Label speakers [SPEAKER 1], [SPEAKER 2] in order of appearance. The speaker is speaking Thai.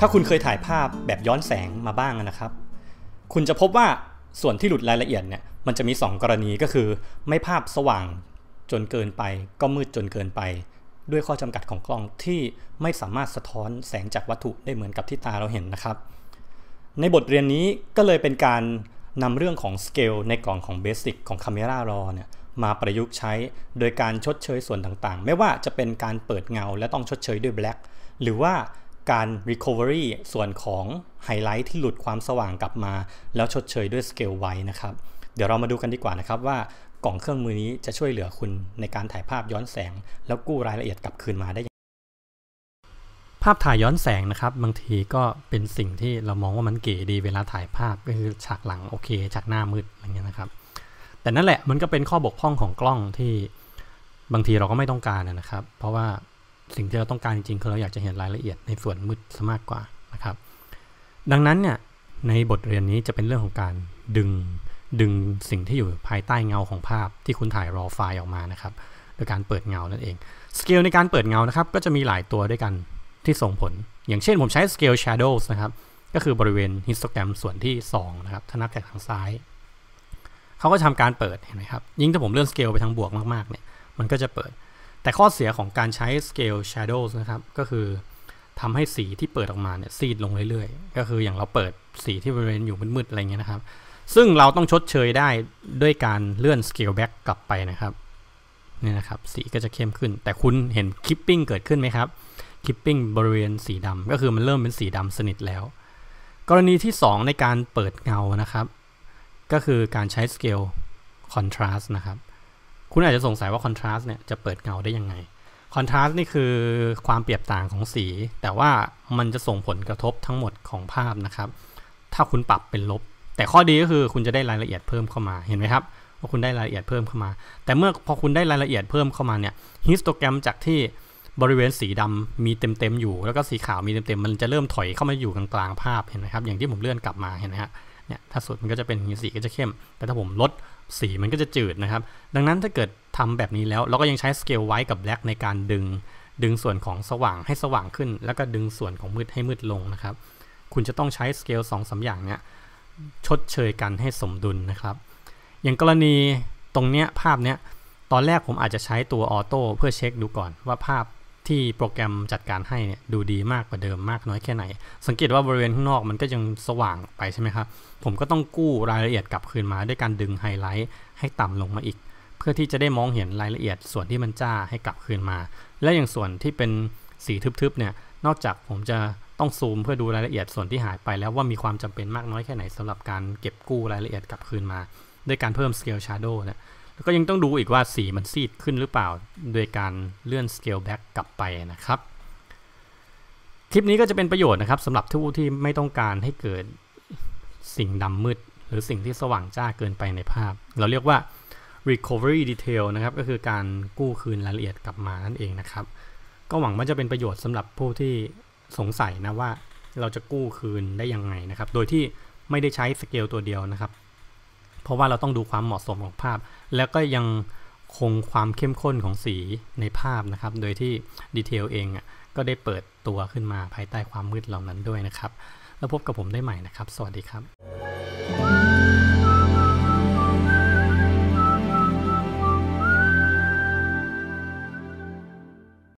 [SPEAKER 1] ถ้าคุณเคยถ่ายภาพแบบย้อนแสงมาบ้างนะครับ คุณจะพบว่าส่วนที่หลุดรายละเอียดเนี่ย มันจะมี 2 กรณีก็คือ ไม่ภาพสว่างจนเกินไปก็มืดจนเกินไป ด้วยข้อจำกัดของกล้องที่ไม่สามารถสะท้อนแสงจากวัตถุได้เหมือนกับที่ตาเราเห็นนะครับ ในบทเรียนนี้ก็เลยเป็นการนำเรื่องของสเกลในกล่องของเบสิกของคาเมรารอเนี่ยมาประยุกต์ใช้โดยการชดเชยส่วนต่างๆ ไม่ว่าจะเป็นการเปิดเงาและต้องชดเชยด้วยแบล็คหรือว่าการ Recovery ส่วนของไฮไลท์ที่หลุดความสว่างกลับมา แล้วชดเชยด้วยสเกลไว้นะครับ เดี๋ยวเรามาดูกันดีกว่านะครับ ว่ากล่องเครื่องมือนี้จะช่วยเหลือคุณในการถ่ายภาพย้อนแสงแล้วกู้รายละเอียดกลับคืนมาได้ภาพถ่ายย้อนแสงนะครับ บางทีก็เป็นสิ่งที่เรามองว่ามันเก๋ดีเวลาถ่ายภาพก็คือฉากหลังโอเค ฉากหน้ามืดอะไรเงี้ยนะครับ แต่นั่นแหละมันก็เป็นข้อบกพร่องของกล้องที่บางทีเราก็ไม่ต้องการนะครับ เพราะว่าสิ่งที่เราต้องการจริงๆ คือเราอยากจะเห็นรายละเอียดในส่วนมืดซะมากกว่านะครับ ดังนั้นเนี่ยในบทเรียนนี้จะเป็นเรื่องของการดึง ดึงสิ่งที่อยู่ภายใต้เงาของภาพที่คุณถ่ายรอไฟล์ออกมานะครับ โดยการเปิดเงานั่นเองสเกลในการเปิดเงานะครับ ก็จะมีหลายตัวด้วยกันที่ส่งผล อย่างเช่นผมใช้สเกล shadows นะครับก็คือบริเวณฮิสโตแกรมส่วนที่2นะครับถ้านับจากทางซ้ายเขาก็ทำการเปิดเห็นไหมครับยิ่งถ้าผมเลื่อนสเกลไปทางบวกมากๆเนี่ยมันก็จะเปิดแต่ข้อเสียของการใช้ scale shadows นะครับ ก็คือทำให้สีที่เปิดออกมาเนี่ยซีดลงเรื่อยๆ ก็คืออย่างเราเปิดสีที่บริเวณอยู่มืดๆ อะไรเงี้ยนะครับ ซึ่งเราต้องชดเชยได้ด้วยการเลื่อน scale back กลับไปนะครับ นี่นะครับ สีก็จะเข้มขึ้น แต่คุณเห็น clipping เกิดขึ้นไหมครับ clipping บริเวณสีดำ ก็คือมันเริ่มเป็นสีดำสนิทแล้ว กรณีที่ 2 ในการเปิดเงานะครับ ก็คือการใช้ scale contrast นะครับคุณอาจจะสงสัยว่าคอนทราสต์เนี่ยจะเปิดเงาได้ยังไงคอนทราสต์นี่คือความเปรียบต่างของสี แต่ว่ามันจะส่งผลกระทบทั้งหมดของภาพนะครับ ถ้าคุณปรับเป็นลบ แต่ข้อดีก็คือคุณจะได้รายละเอียดเพิ่มเข้ามาเห็นไหมครับว่าคุณได้รายละเอียดเพิ่มเข้ามา แต่เมื่อพอคุณได้รายละเอียดเพิ่มเข้ามาเนี่ยฮิสโตแกรมจากที่บริเวณสีดำมีเต็มๆอยู่แล้วก็สีขาวมีเต็มๆมันจะเริ่มถอยเข้ามาอยู่กลางๆภาพเห็นไหมครับ อย่างที่ผมเลื่อนกลับมาเห็นไหมครับเนี่ยถ้าสุดมันก็จะเป็นสีก็จะเข้ม แต่ถ้าผมลด สีมันก็จะจืดนะครับ ดังนั้นถ้าเกิดทำแบบนี้แล้วเราก็ยังใช้สเกลไว้กับแบล็กในการดึง ดึงส่วนของสว่างให้สว่างขึ้น แล้วก็ดึงส่วนของมืดให้มืดลงนะครับ คุณจะต้องใช้สเกลสองสาอย่างเนี่ยชดเชยกันให้สมดุลนะครับ อย่างกรณีตรงเนี้ยภาพเนี้ยตอนแรกผมอาจจะใช้ตัวออโต้เพื่อเช็คดูก่อนว่าภาพที่โปรแกรมจัดการให้เนี่ยดูดีมากกว่าเดิมมากน้อยแค่ไหน สังเกตว่าบริเวณข้างนอกมันก็ยังสว่างไปใช่ไหมครับผมก็ต้องกู้รายละเอียดกลับคืนมา ด้วยการดึงไฮไลท์ให้ต่ำลงมาอีก เพื่อที่จะได้มองเห็นรายละเอียดส่วนที่มันจ้าให้กลับคืนมา และอย่างส่วนที่เป็นสีทึบๆเนี่ยนอกจากผมจะต้องซูมเพื่อดูรายละเอียดส่วนที่หายไปแล้วว่ามีความจำเป็นมากน้อยแค่ไหนสำหรับการเก็บกู้รายละเอียดกลับคืนมา ด้วยการเพิ่มสเกลชาร์โดเนี่ยแล้วก็ยังต้องดูอีกว่า สีมันซีดขึ้นหรือเปล่า โดยการเลื่อน scale back กลับไปนะครับ คลิปนี้ก็จะเป็นประโยชน์นะครับสำหรับทุกที่ไม่ต้องการให้เกิดสิ่งดำมืด หรือสิ่งที่สว่างจ้าเกินไปในภาพ เราเรียกว่า recovery detail นะครับก็คือการกู้คืนรายละเอียดกลับมานั่นเองนะครับ ก็หวังว่าจะเป็นประโยชน์สำหรับผู้ที่สงสัยนะว่า เราจะกู้คืนได้ยังไงนะครับโดยที่ไม่ได้ใช้สเกลตัวเดียวนะครับเพราะว่าเราต้องดูความเหมาะสมของภาพ แล้วก็ยังคงความเข้มข้นของสีในภาพนะครับ โดยที่ดีเทลเองก็ได้เปิดตัวขึ้นมาภายใต้ความมืดเหล่านั้นด้วยนะครับ แล้วพบกับผมได้ใหม่นะครับ สวัสดีครับ